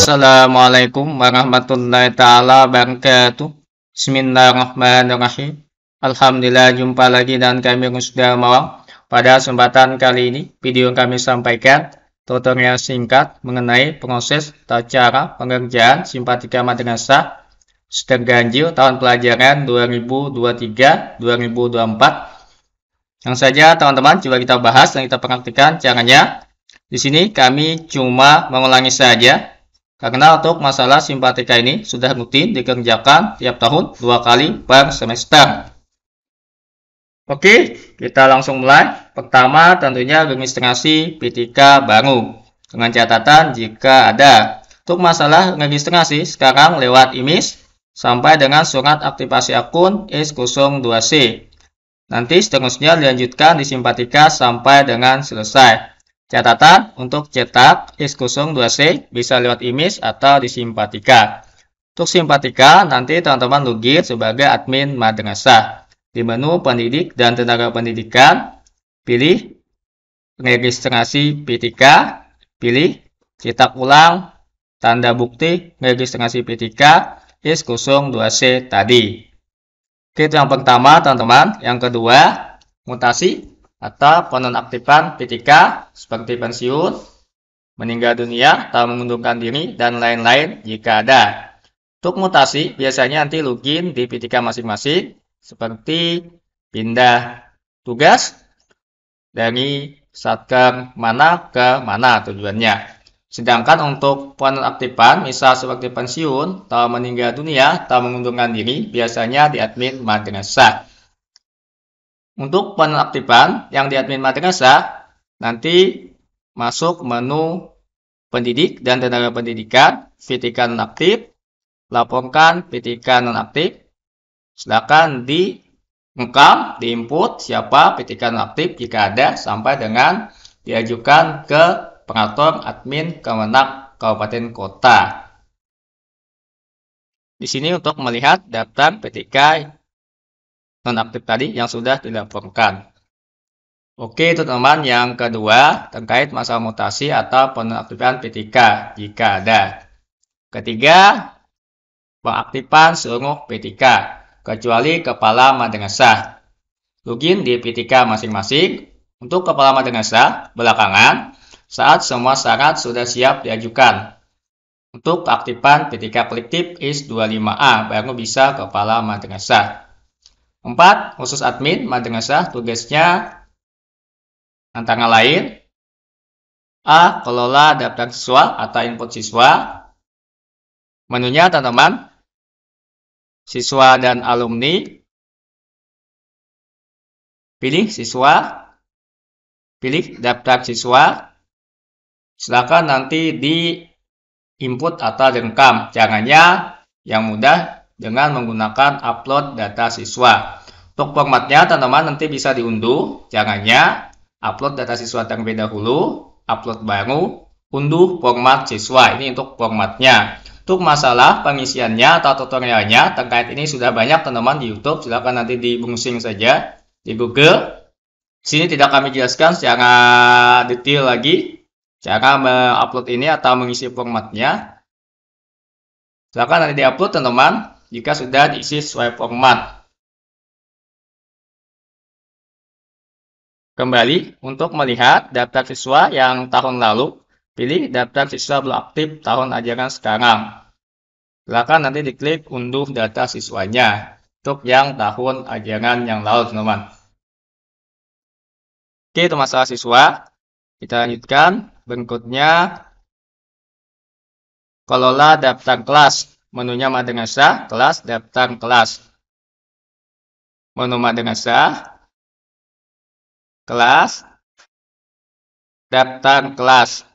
Assalamualaikum warahmatullahi taala wabarakatuh. Bismillahirrahmanirrahim. Alhamdulillah jumpa lagi dan kami sudah mau Pada kesempatan kali ini, video kami sampaikan tutorial singkat mengenai proses atau cara pengerjaan simpatika madrasah ganjil tahun pelajaran 2023-2024. Yang saja teman-teman coba kita bahas dan kita praktikkan caranya. Di sini kami cuma mengulangi saja karena untuk masalah simpatika ini sudah rutin dikerjakan tiap tahun dua kali per semester. Oke, kita langsung mulai. Pertama, tentunya registrasi PTK baru. Dengan catatan jika ada. Untuk masalah registrasi, sekarang lewat IMIS sampai dengan surat aktivasi akun s 02 c Nanti seterusnya dilanjutkan di simpatika sampai dengan selesai. Catatan untuk cetak X02C bisa lewat image atau di Simpatika. Untuk Simpatika, nanti teman-teman login sebagai admin madrasah. Di menu pendidik dan tenaga pendidikan, pilih registrasi PTK, pilih cetak ulang, tanda bukti registrasi PTK 3 x X02C tadi. Oke, itu yang pertama teman-teman. Yang kedua, mutasi atau penonaktifan PTK seperti pensiun, meninggal dunia atau mengundurkan diri, dan lain-lain jika ada. Untuk mutasi, biasanya nanti login di PTK masing-masing seperti pindah tugas dari satker mana ke mana tujuannya. Sedangkan untuk penonaktifan, misal seperti pensiun atau meninggal dunia atau mengundurkan diri, biasanya di admin madrasah. Untuk penonaktifan yang diadmin madrasah nanti masuk menu pendidik dan tenaga pendidikan, PTK nonaktif, laporkan PTK nonaktif. Silakan di mengkam, di input siapa PTK nonaktif jika ada sampai dengan diajukan ke pengatur admin Kemenak Kabupaten Kota. Di sini untuk melihat daftar PTK nonaktif tadi yang sudah dilaporkan. Oke, teman teman yang kedua terkait masalah mutasi atau penonaktifan P3 jika ada. Ketiga, pengaktifan seluruh P3 kecuali kepala madrasah. Login di P3 masing-masing untuk kepala madrasah belakangan saat semua syarat sudah siap diajukan. Untuk aktifan P3 kolektif IS 25A baru bisa kepala madrasah. 4. Khusus admin madrasah tugasnya antara lain A. Kelola daftar siswa atau input siswa Menunya teman-teman Siswa dan alumni Pilih siswa Pilih daftar siswa Silakan nanti di input atau direkam Caranya yang mudah dengan menggunakan upload data siswa. Untuk formatnya, teman-teman nanti bisa diunduh. Caranya, upload data siswa terlebih dahulu, upload baru, unduh format siswa. Ini untuk formatnya. Untuk masalah pengisiannya atau tutorialnya terkait ini sudah banyak teman-teman di YouTube. Silahkan nanti di bungsing saja di Google. Sini tidak kami jelaskan secara detail lagi cara mengupload ini atau mengisi formatnya. Silahkan nanti diupload teman-teman jika sudah diisi sesuai format. Kembali untuk melihat daftar siswa yang tahun lalu, pilih daftar siswa belum aktif tahun ajaran sekarang. Silakan nanti diklik unduh data siswanya untuk yang tahun ajaran yang lalu, teman-teman. Oke, itu masalah siswa. Kita lanjutkan. Berikutnya, kelola daftar kelas. Menunya madrasah, kelas, daftar kelas. Menu madrasah, kelas, daftar kelas.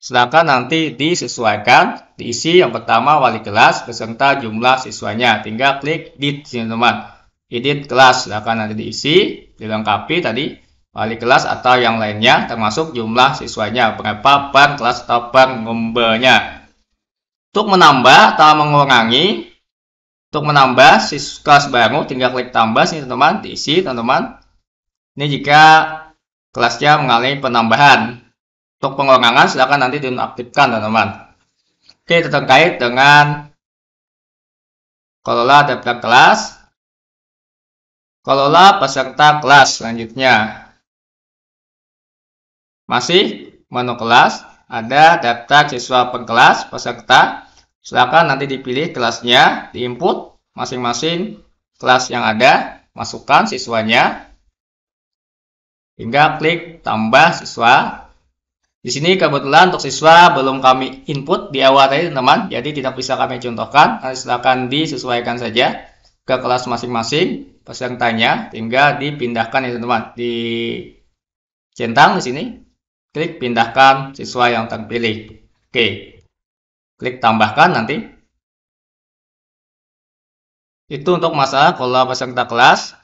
Sedangkan nanti disesuaikan, diisi yang pertama wali kelas beserta jumlah siswanya. Tinggal klik di sini teman. Edit kelas, silahkan nanti diisi, dilengkapi tadi wali kelas atau yang lainnya termasuk jumlah siswanya berapa per kelas atau per untuk menambah atau mengurangi, untuk menambah siswa kelas baru tinggal klik tambah sini teman-teman, diisi teman-teman. Ini jika kelasnya mengalami penambahan. Untuk pengurangan silahkan nanti dinonaktifkan teman-teman. Oke, itu terkait dengan kelola daftar kelas, kelola peserta kelas selanjutnya. Masih menu kelas, ada daftar siswa pengkelas peserta. Silakan nanti dipilih kelasnya, diinput masing-masing kelas yang ada, masukkan siswanya, hingga klik tambah siswa. Di sini kebetulan untuk siswa belum kami input di awal tadi teman-teman, jadi tidak bisa kami contohkan. Nah, silakan disesuaikan saja ke kelas masing-masing pesertanya, tinggal dipindahkan ya teman-teman, di centang di sini, Klik pindahkan siswa yang terpilih. Oke. Klik tambahkan nanti. Itu untuk masalah kelola peserta kelas.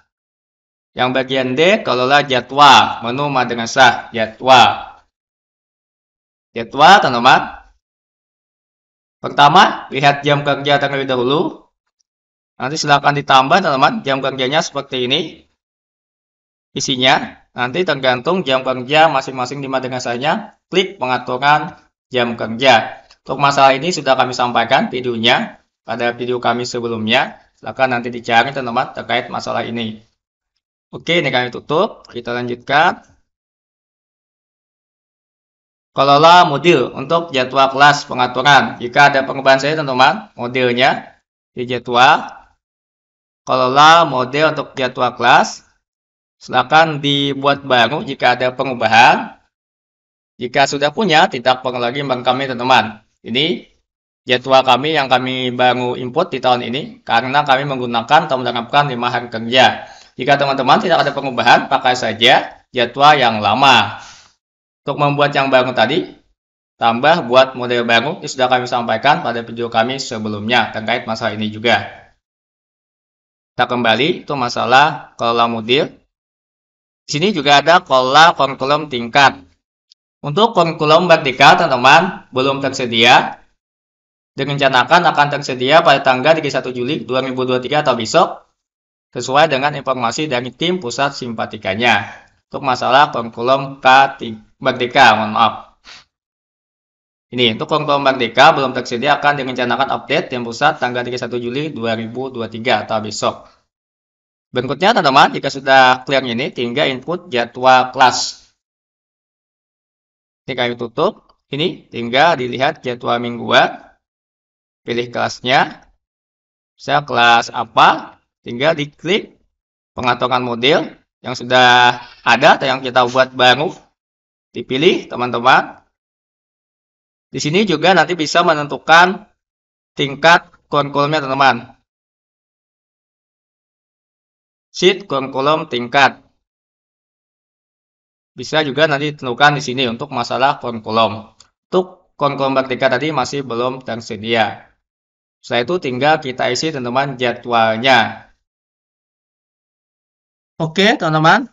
Yang bagian D, kelola jadwal. Menu madrasah, jadwal. Jadwal, teman-teman. Pertama, lihat jam kerja terlebih dahulu. Nanti silakan ditambah, teman-teman. Jam kerjanya seperti ini isinya. Nanti tergantung jam kerja masing-masing di saya klik pengaturan jam kerja. Untuk masalah ini sudah kami sampaikan videonya pada video kami sebelumnya. Silahkan nanti dicari teman-teman terkait masalah ini. Oke, ini kami tutup. Kita lanjutkan. Kelola model untuk jadwal kelas pengaturan. Jika ada pengubahan saya teman-teman, modelnya di jadwal. Kelola model untuk jadwal kelas Silakan dibuat baru jika ada pengubahan. Jika sudah punya, tidak perlu lagi kami teman-teman. Ini jadwal kami yang kami baru input di tahun ini karena kami menggunakan atau menerapkan 5 hari kerja. Jika teman-teman tidak ada pengubahan, pakai saja jadwal yang lama. Untuk membuat yang baru tadi, tambah buat model baru yang sudah kami sampaikan pada video kami sebelumnya terkait masalah ini juga. Kita kembali, itu masalah kelola model di sini juga ada kola kurikulum tingkat. Untuk kurikulum vertikal, teman-teman, belum tersedia. Direncanakan akan tersedia pada tanggal 31 Juli 2023 atau besok, sesuai dengan informasi dari tim pusat simpatikanya. Untuk masalah kurikulum vertikal, mohon maaf. Ini untuk kurikulum vertikal belum tersedia akan direncanakan update tim pusat tanggal 31 Juli 2023 atau besok. Berikutnya, teman-teman, jika sudah clear ini, tinggal input jadwal kelas. Ini kami tutup. Ini tinggal dilihat jadwal mingguan. Pilih kelasnya. Saya kelas apa. Tinggal diklik pengaturan model yang sudah ada atau yang kita buat baru. Dipilih, teman-teman. Di sini juga nanti bisa menentukan tingkat konkolnya, teman-teman sheet kolom-kolom tingkat. Bisa juga nanti ditentukan di sini untuk masalah kolom-kolom. Untuk kolom-kolom tadi masih belum tersedia. Setelah itu tinggal kita isi teman-teman jadwalnya. Oke teman-teman,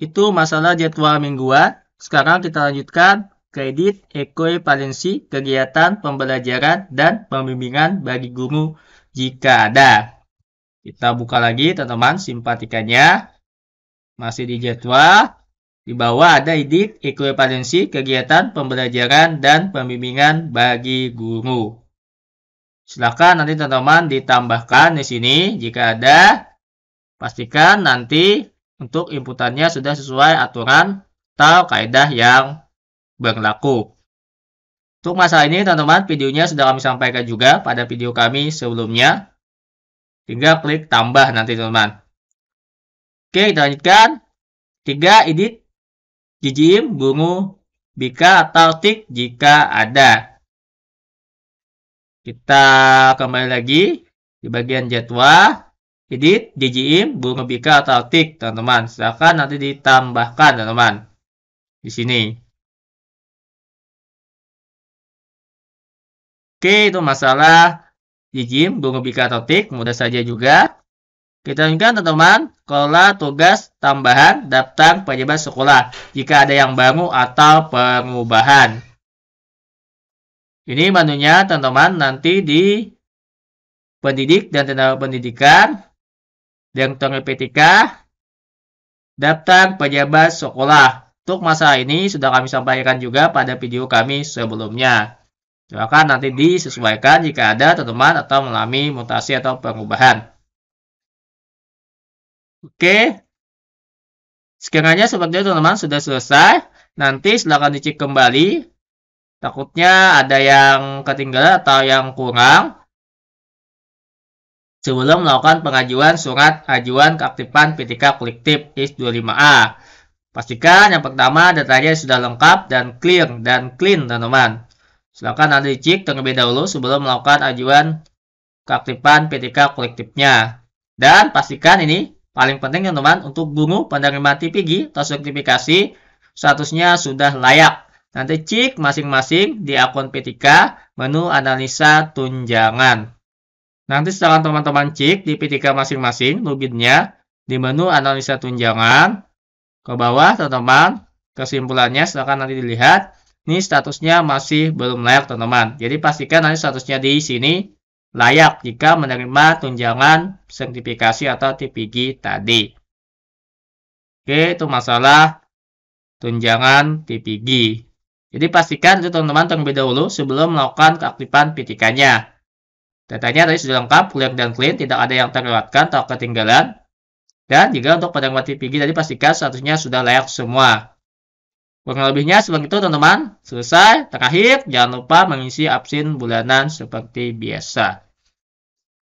itu masalah jadwal mingguan. Sekarang kita lanjutkan kredit ekoevalensi kegiatan pembelajaran dan pembimbingan bagi guru jika ada. Kita buka lagi teman-teman Simpatikannya Masih di jadwal. Di bawah ada idik ekuivalensi kegiatan pembelajaran dan pembimbingan bagi guru. Silahkan nanti teman-teman ditambahkan di sini jika ada. Pastikan nanti untuk inputannya sudah sesuai aturan atau kaedah yang berlaku. Untuk masalah ini teman-teman videonya sudah kami sampaikan juga pada video kami sebelumnya tinggal klik tambah nanti teman-teman oke kita lanjutkan 3 edit jijim bungu bika atau tik jika ada kita kembali lagi di bagian jadwal edit jijim bungu bika atau tik teman-teman silahkan nanti ditambahkan teman-teman di sini Oke, itu masalah Jijim, Bunga Bika tik mudah saja juga. Kita lanjutkan teman-teman, kelola tugas tambahan daftar pejabat sekolah jika ada yang bangun atau pengubahan. Ini menunya teman-teman nanti di pendidik dan tenaga pendidikan, direktur PTK, daftar pejabat sekolah. Untuk masalah ini sudah kami sampaikan juga pada video kami sebelumnya. Silakan nanti disesuaikan jika ada teman teman atau mengalami mutasi atau perubahan. Oke. Sekiranya seperti itu teman-teman sudah selesai. Nanti silakan dicek kembali. Takutnya ada yang ketinggalan atau yang kurang. Sebelum melakukan pengajuan surat ajuan keaktifan PTK kolektif IS 25A. Pastikan yang pertama datanya sudah lengkap dan clear dan clean teman-teman. Silakan Anda dicek terlebih dahulu sebelum melakukan ajuan keaktifan PTK kolektifnya. Dan pastikan ini paling penting teman-teman untuk guru penerima TPG atau sertifikasi statusnya sudah layak. Nanti cek masing-masing di akun PTK menu analisa tunjangan. Nanti setelah teman-teman cek di PTK masing-masing loginnya di menu analisa tunjangan ke bawah teman-teman kesimpulannya silakan nanti dilihat ini statusnya masih belum layak teman-teman. Jadi pastikan nanti statusnya di sini layak jika menerima tunjangan sertifikasi atau TPG tadi. Oke, itu masalah tunjangan TPG. Jadi pastikan itu teman-teman terlebih dahulu sebelum melakukan keaktifan PTK-nya. Datanya tadi sudah lengkap, clear dan clean, tidak ada yang terlewatkan atau ketinggalan. Dan juga untuk penerima TPG tadi pastikan statusnya sudah layak semua. Kurang lebihnya seperti itu teman-teman. Selesai. Terakhir, jangan lupa mengisi absen bulanan seperti biasa.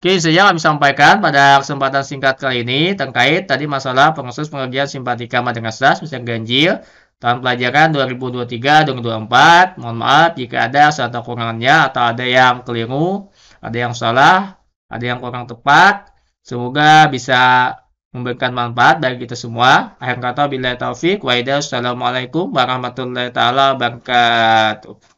Oke, saya kami sampaikan pada kesempatan singkat kali ini terkait tadi masalah proses pengerjaan simpatika madrasah bisa ganjil tahun pelajaran 2023-2024. Mohon maaf jika ada satu kurangnya atau ada yang keliru, ada yang salah, ada yang kurang tepat. Semoga bisa memberikan manfaat bagi kita semua. Akhir kata bila taufik wa Assalamualaikum warahmatullahi wabarakatuh.